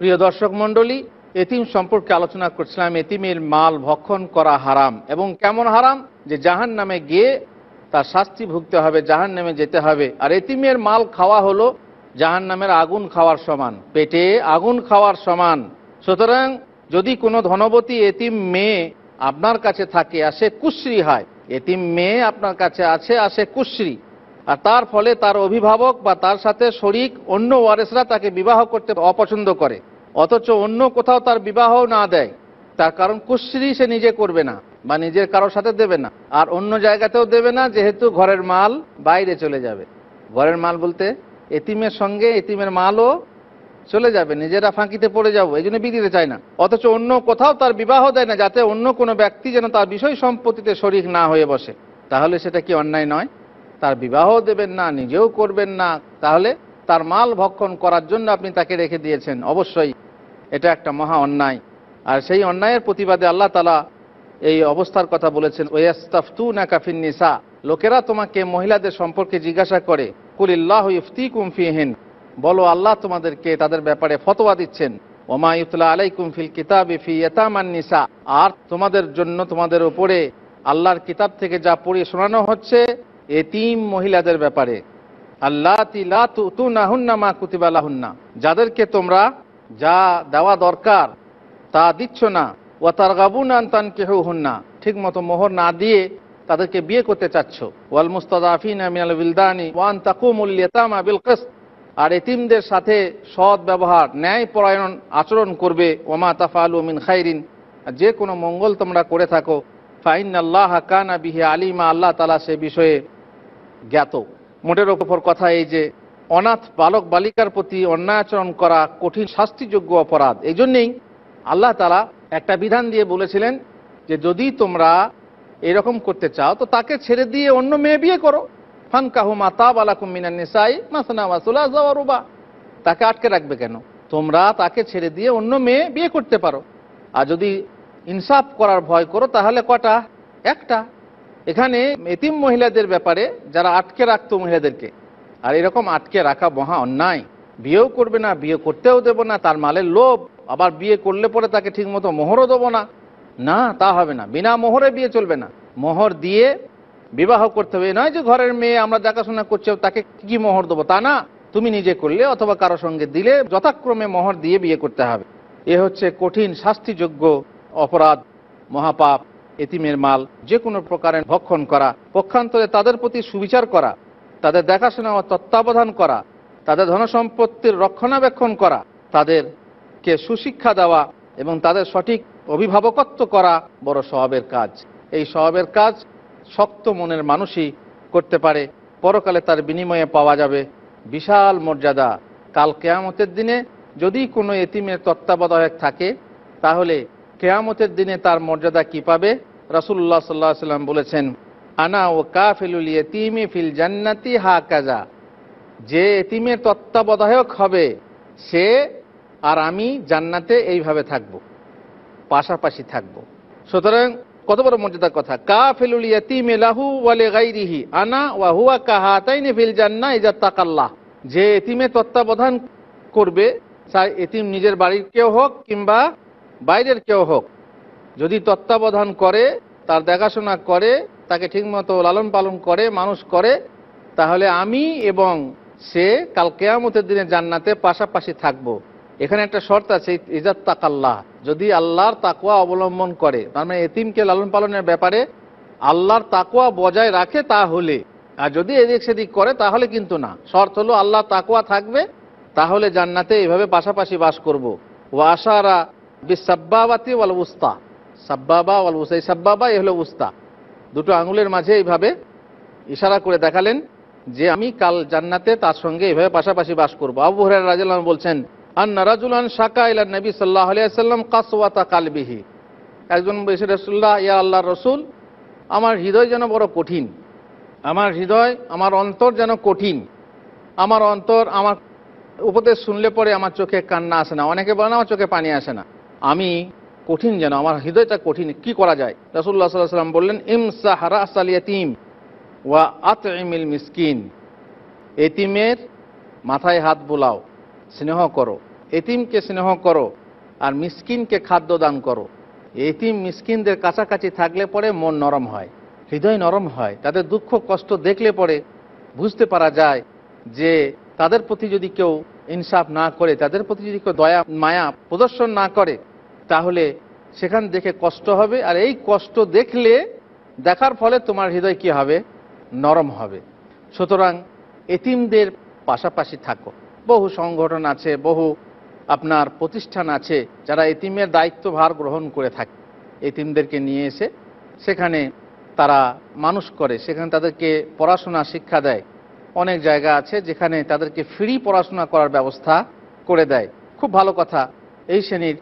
প্রিয় দর্শক মন্ডলী এতিম সম্পর্কে আলোচনা করছিলাম এতিমের মাল ভক্ষণ করা হারাম এবং কেমন হারাম যে জাহান নামে গিয়ে তার শাস্তি ভুগতে হবে জাহান নামে যেতে হবে আর এতিমের মাল খাওয়া হলো জাহান নামের আগুন খাওয়ার সমান পেটে আগুন খাওয়ার সমান সুতরাং যদি কোনো ধনবতী এতিম মেয়ে আপনার কাছে থাকে আসে কুশ্রী কুশ্রি হয় এতিম মেয়ে আপনার কাছে আছে আসে কুশ্রী কুশ্রি আর তার ফলে তার অভিভাবক বা তার সাথে শরিক অন্য ওয়ারেসরা তাকে বিবাহ করতে অপছন্দ করে অথচ অন্য কোথাও তার বিবাহ না দেয় তার কারণ কুশ্রি সে নিজে করবে না বা নিজের কারোর সাথে দেবে না আর অন্য জায়গাতেও দেবে না যেহেতু ঘরের মাল বাইরে চলে যাবে ঘরের মাল বলতে এতিমের সঙ্গে এতিমের মালও চলে যাবে নিজেরা ফাঁকিতে পড়ে যাবো এই জন্য বিদিতে চায় না অথচ অন্য কোথাও তার বিবাহ দেয় না যাতে অন্য কোনো ব্যক্তি যেন তার বিষয় সম্পত্তিতে শরিক না হয়ে বসে তাহলে সেটা কি অন্যায় নয় তার বিবাহ দেবেন না নিজেও করবেন না তাহলে তার মাল ভক্ষণ করার জন্য আপনি তাকে রেখে দিয়েছেন অবশ্যই এটা একটা মহা অন্যায় আর সেই অন্যায়ের প্রতিবাদে আল্লাহ তালা এই অবস্থার কথা বলেছেন ওয়াস্তাফতু না কাফিন নিসা লোকেরা তোমাকে মহিলাদের সম্পর্কে জিজ্ঞাসা করে কুলিল্লাহ ইফতি কুমফিহীন বলো আল্লাহ তোমাদেরকে তাদের ব্যাপারে ফতোয়া দিচ্ছেন ওমা ইতলা কুমফিল ফিল কিতাব ইফি ইয়তামান নিসা আর তোমাদের জন্য তোমাদের উপরে আল্লাহর কিতাব থেকে যা পড়িয়ে শোনানো হচ্ছে এতিম মহিলাদের ব্যাপারে আল্লাহ তিলাহুন্না মা কুতিবালাহুন্না যাদেরকে তোমরা যা দেওয়া দরকার তা দিচ্ছ না ও তার তান আন্তান হুন্না ঠিক মতো মোহর না দিয়ে তাদেরকে বিয়ে করতে চাচ্ছ ওয়াল মুস্তাদাফিন ওয়ান আর এতিমদের সাথে সৎ ব্যবহার ন্যায় পরায়ণ আচরণ করবে ওমা তাফাল মিন খাইরিন যে কোনো মঙ্গল তোমরা করে থাকো ফাইন আল্লাহ কানা বিহে আলিমা আল্লাহ তালা সে বিষয়ে জ্ঞাত মোটের ওপর কথা এই যে অনাথ বালক বালিকার প্রতি অন্যায় আচরণ করা কঠিন শাস্তিযোগ্য অপরাধ এই জন্যেই আল্লাহ তালা একটা বিধান দিয়ে বলেছিলেন যে যদি তোমরা এরকম করতে চাও তো তাকে ছেড়ে দিয়ে অন্য মেয়ে বিয়ে করো কাহু মাতা বালাকুম মিনান্নিসাই মাসনা মাসুলা জওয়ারুবা তাকে আটকে রাখবে কেন তোমরা তাকে ছেড়ে দিয়ে অন্য মেয়ে বিয়ে করতে পারো আর যদি ইনসাফ করার ভয় করো তাহলে কটা একটা এখানে এতিম মহিলাদের ব্যাপারে যারা আটকে রাখতো মহিলাদেরকে আর এরকম আটকে রাখা মহা অন্যায় বিয়েও করবে না বিয়ে করতেও দেব না তার মালের লোভ আবার বিয়ে করলে পরে তাকে ঠিকমতো মোহরও দেবো না না তা হবে না বিনা মোহরে বিয়ে চলবে না মোহর দিয়ে বিবাহ করতে হবে নয় যে ঘরের মেয়ে আমরা দেখাশোনা করছি তাকে কি মোহর দেবো তা না তুমি নিজে করলে অথবা কারো সঙ্গে দিলে যথাক্রমে মোহর দিয়ে বিয়ে করতে হবে এ হচ্ছে কঠিন শাস্তিযোগ্য অপরাধ মহাপাপ এতিমের মাল যে কোনো প্রকারের ভক্ষণ করা পক্ষান্তরে তাদের প্রতি সুবিচার করা তাদের দেখাশোনা ও তত্ত্বাবধান করা তাদের ধনসম্পত্তির রক্ষণাবেক্ষণ করা তাদেরকে সুশিক্ষা দেওয়া এবং তাদের সঠিক অভিভাবকত্ব করা বড় স্বভাবের কাজ এই স্বভাবের কাজ শক্ত মনের মানুষই করতে পারে পরকালে তার বিনিময়ে পাওয়া যাবে বিশাল মর্যাদা কাল কেয়ামতের দিনে যদি কোনো এতিমের তত্ত্বাবধায়ক থাকে তাহলে কেয়ামতের দিনে তার মর্যাদা কি পাবে রাসুল্লাহ সাল্লাহ সাল্লাম বলেছেন আনা ও কাফিলুল ইয়তিমি ফিল জান্নাতি হা কাজা যে এতিমের তত্ত্বাবধায়ক হবে সে আর আমি জান্নাতে এইভাবে থাকব পাশাপাশি থাকব সুতরাং কত বড় মর্যাদার কথা কাফিলুল ইয়তিমি লাহু ওয়ালে গাইরিহি আনা ওয়া হুয়া কাহাতাইনি ফিল জান্না ইজা তাকাল্লাহ যে এতিমের তত্ত্বাবধান করবে চাই এতিম নিজের বাড়ির কেউ হোক কিংবা বাইরের কেউ হোক যদি তত্ত্বাবধান করে তার দেখাশোনা করে তাকে ঠিকমতো লালন পালন করে মানুষ করে তাহলে আমি এবং সে কাল কেয়ামতের দিনে জান্নাতে পাশাপাশি থাকব। এখানে একটা শর্ত আছে ইজাত তাকাল্লাহ যদি আল্লাহর তাকুয়া অবলম্বন করে তার মানে এতিমকে লালন পালনের ব্যাপারে আল্লাহর তাকুয়া বজায় রাখে তাহলে আর যদি এদিক সেদিক করে তাহলে কিন্তু না শর্ত হলো আল্লাহ তাকুয়া থাকবে তাহলে জান্নাতে এভাবে পাশাপাশি বাস করব। ও আশারা বিসাব্বাবাতি ওয়াল উস্তা সাব্বাবা ওয়াল উস্তা এই সাব্বাবা এ হলো উস্তা দুটো আঙুলের মাঝে এইভাবে ইশারা করে দেখালেন যে আমি কাল জান্নাতে তার সঙ্গে এইভাবে পাশাপাশি বাস করবো আবু হরার রাজাল্লাম বলছেন আর রাজুলান শাকা ইলা নবী সাল্লাহ আলিয়াল্লাম কাসওয়াতা কালবিহি একজন বলছে ইয়া আল্লাহ রসুল আমার হৃদয় যেন বড় কঠিন আমার হৃদয় আমার অন্তর যেন কঠিন আমার অন্তর আমার উপদেশ শুনলে পরে আমার চোখে কান্না আসে না অনেকে বলে না আমার চোখে পানি আসে না আমি কঠিন যেন আমার হৃদয়টা কঠিন কি করা যায় রসুল্লাহ সাল্লাহ সাল্লাম বললেন ইম সাহারা সালিয়াতিম ওয়া আত ইমিল মিসকিন এতিমের মাথায় হাত বোলাও স্নেহ করো এতিমকে স্নেহ করো আর মিসকিনকে খাদ্য দান করো এতিম মিসকিনদের কাছাকাছি থাকলে পরে মন নরম হয় হৃদয় নরম হয় তাদের দুঃখ কষ্ট দেখলে পরে বুঝতে পারা যায় যে তাদের প্রতি যদি কেউ ইনসাফ না করে তাদের প্রতি যদি দয়া মায়া প্রদর্শন না করে তাহলে সেখান দেখে কষ্ট হবে আর এই কষ্ট দেখলে দেখার ফলে তোমার হৃদয় কি হবে নরম হবে সুতরাং এতিমদের পাশাপাশি থাকো বহু সংগঠন আছে বহু আপনার প্রতিষ্ঠান আছে যারা এতিমের দায়িত্বভার গ্রহণ করে থাকে এতিমদেরকে নিয়ে এসে সেখানে তারা মানুষ করে সেখানে তাদেরকে পড়াশোনা শিক্ষা দেয় অনেক জায়গা আছে যেখানে তাদেরকে ফ্রি পড়াশোনা করার ব্যবস্থা করে দেয় খুব ভালো কথা এই শ্রেণীর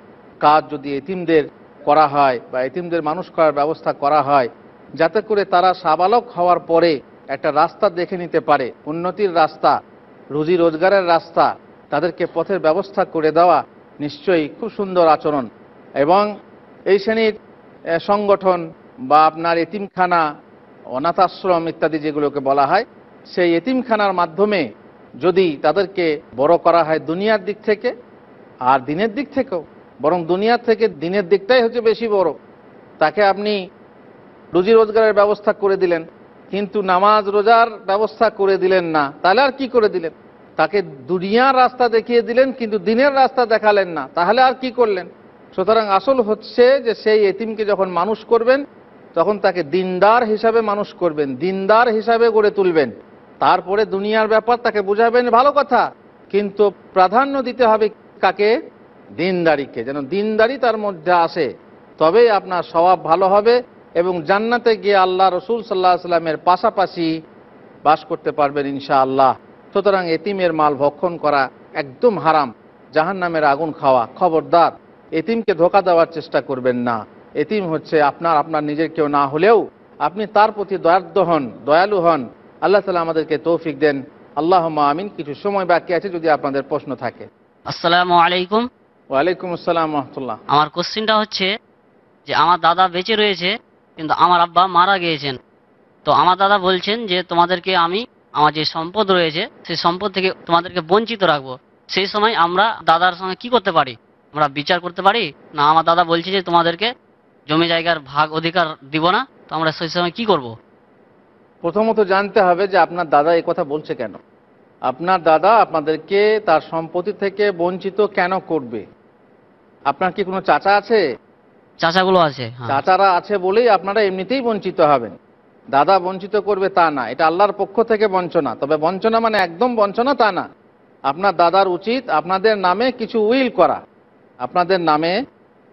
কাজ যদি এতিমদের করা হয় বা এতিমদের মানুষ করার ব্যবস্থা করা হয় যাতে করে তারা সাবালক হওয়ার পরে একটা রাস্তা দেখে নিতে পারে উন্নতির রাস্তা রুজি রোজগারের রাস্তা তাদেরকে পথের ব্যবস্থা করে দেওয়া নিশ্চয়ই খুব সুন্দর আচরণ এবং এই শ্রেণীর সংগঠন বা আপনার এতিমখানা অনাথ আশ্রম ইত্যাদি যেগুলোকে বলা হয় সেই এতিমখানার মাধ্যমে যদি তাদেরকে বড় করা হয় দুনিয়ার দিক থেকে আর দিনের দিক থেকেও বরং দুনিয়ার থেকে দিনের দিকটাই হচ্ছে বেশি বড় তাকে আপনি রুজি রোজগারের ব্যবস্থা করে দিলেন কিন্তু নামাজ রোজার ব্যবস্থা করে দিলেন না তাহলে আর কি করে দিলেন তাকে দুনিয়ার রাস্তা দেখিয়ে দিলেন কিন্তু দিনের রাস্তা দেখালেন না তাহলে আর কি করলেন সুতরাং আসল হচ্ছে যে সেই এতিমকে যখন মানুষ করবেন তখন তাকে দিনদার হিসাবে মানুষ করবেন দিনদার হিসাবে গড়ে তুলবেন তারপরে দুনিয়ার ব্যাপার তাকে বুঝাবেন ভালো কথা কিন্তু প্রাধান্য দিতে হবে কাকে দিনদারিকে যেন দিনদারি তার মধ্যে আসে তবেই আপনার স্বভাব ভালো হবে এবং জান্নাতে গিয়ে আল্লাহ রসুল সাল্লাহ সাল্লামের পাশাপাশি বাস করতে পারবেন ইনশা আল্লাহ সুতরাং এতিমের মাল ভক্ষণ করা একদম হারাম জাহান নামের আগুন খাওয়া খবরদার এতিমকে ধোকা দেওয়ার চেষ্টা করবেন না এতিম হচ্ছে আপনার আপনার নিজের কেউ না হলেও আপনি তার প্রতি দয়ার্দ হন দয়ালু হন আল্লাহ তালা আমাদেরকে তৌফিক দেন আল্লাহ আমিন কিছু সময় বাকি আছে যদি আপনাদের প্রশ্ন থাকে আসসালামু আলাইকুম ওয়ালাইকুম আসসালাম রহমতুল্লাহ আমার কোশ্চিনটা হচ্ছে যে আমার দাদা বেঁচে রয়েছে কিন্তু আমার আব্বা মারা গিয়েছেন তো আমার দাদা বলছেন যে তোমাদেরকে আমি আমার যে সম্পদ রয়েছে সেই সম্পদ থেকে তোমাদেরকে বঞ্চিত রাখবো সেই সময় আমরা দাদার সঙ্গে কি করতে পারি আমরা বিচার করতে পারি না আমার দাদা বলছে যে তোমাদেরকে জমি জায়গার ভাগ অধিকার দিব না তো আমরা সেই সময় কি করবো প্রথমত জানতে হবে যে আপনার দাদা এ কথা বলছে কেন আপনার দাদা আপনাদেরকে তার সম্পত্তি থেকে বঞ্চিত কেন করবে আপনার কি কোনো চাচা আছে চাচাগুলো আছে হ্যাঁ। চাচারা আছে বলেই আপনারা এমনিতেই বঞ্চিত হবেন দাদা বঞ্চিত করবে তা না এটা আল্লাহর পক্ষ থেকে বঞ্চনা তবে বঞ্চনা মানে একদম বঞ্চনা তা না আপনার দাদার উচিত আপনাদের নামে কিছু উইল করা আপনাদের নামে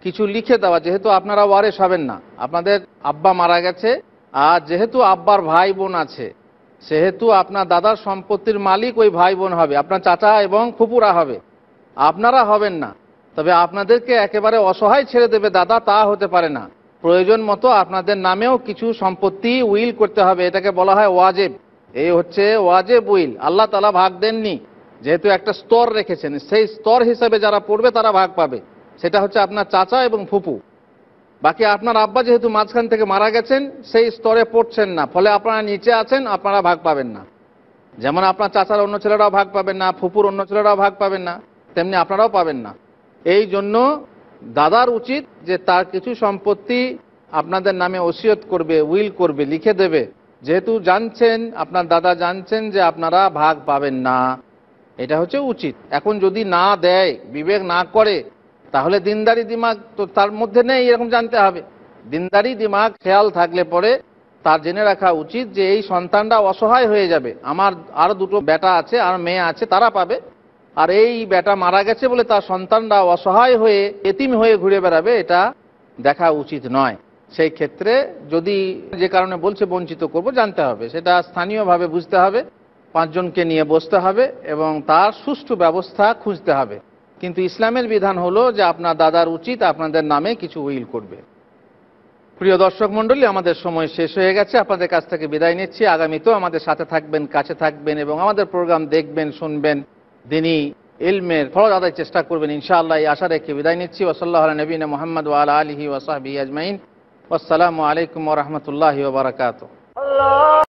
কিছু লিখে দেওয়া যেহেতু আপনারা ওয়ারেস হবেন না আপনাদের আব্বা মারা গেছে আর যেহেতু আব্বার ভাই বোন আছে সেহেতু আপনার দাদার সম্পত্তির মালিক ওই ভাই বোন হবে আপনার চাচা এবং ফুপুরা হবে আপনারা হবেন না তবে আপনাদেরকে একেবারে অসহায় ছেড়ে দেবে দাদা তা হতে পারে না প্রয়োজন মতো আপনাদের নামেও কিছু সম্পত্তি উইল করতে হবে এটাকে বলা হয় ওয়াজেব এই হচ্ছে ওয়াজেব উইল আল্লাহ তালা ভাগ দেননি যেহেতু একটা স্তর রেখেছেন সেই স্তর হিসাবে যারা পড়বে তারা ভাগ পাবে সেটা হচ্ছে আপনার চাচা এবং ফুপু বাকি আপনার আব্বা যেহেতু মাঝখান থেকে মারা গেছেন সেই স্তরে পড়ছেন না ফলে আপনারা নিচে আছেন আপনারা ভাগ পাবেন না যেমন আপনার চাচার অন্য ছেলেরাও ভাগ পাবেন না ফুপুর অন্য ছেলেরাও ভাগ পাবেন না তেমনি আপনারাও পাবেন না এই জন্য দাদার উচিত যে তার কিছু সম্পত্তি আপনাদের নামে ওসিয়ত করবে উইল করবে লিখে দেবে যেহেতু জানছেন আপনার দাদা জানছেন যে আপনারা ভাগ পাবেন না এটা হচ্ছে উচিত এখন যদি না দেয় বিবেক না করে তাহলে দিনদারি দিমাগ তো তার মধ্যে নেই এরকম জানতে হবে দিনদারি দিমাগ খেয়াল থাকলে পরে তার জেনে রাখা উচিত যে এই সন্তানটা অসহায় হয়ে যাবে আমার আরও দুটো বেটা আছে আর মেয়ে আছে তারা পাবে আর এই বেটা মারা গেছে বলে তার সন্তানরা অসহায় হয়ে এতিম হয়ে ঘুরে বেড়াবে এটা দেখা উচিত নয় সেই ক্ষেত্রে যদি যে কারণে বলছে বঞ্চিত করব জানতে হবে সেটা স্থানীয়ভাবে বুঝতে হবে পাঁচজনকে নিয়ে বসতে হবে এবং তার সুষ্ঠু ব্যবস্থা খুঁজতে হবে কিন্তু ইসলামের বিধান হলো যে আপনার দাদার উচিত আপনাদের নামে কিছু উইল করবে প্রিয় দর্শক মন্ডলী আমাদের সময় শেষ হয়ে গেছে আপনাদের কাছ থেকে বিদায় নিচ্ছি আগামীতেও আমাদের সাথে থাকবেন কাছে থাকবেন এবং আমাদের প্রোগ্রাম দেখবেন শুনবেন তিনি ইলমের ফরজ আদায় চেষ্টা করবেন ইনশাআল্লাহ এই আশা রেখে বিদায় নিচ্ছি ওসল্লাহ নবীন মোহাম্মদ ওয়াল আলহি ওসাহাবি আজমাইন আসসালামু আলাইকুম রহমতুল্লাহ বারকাত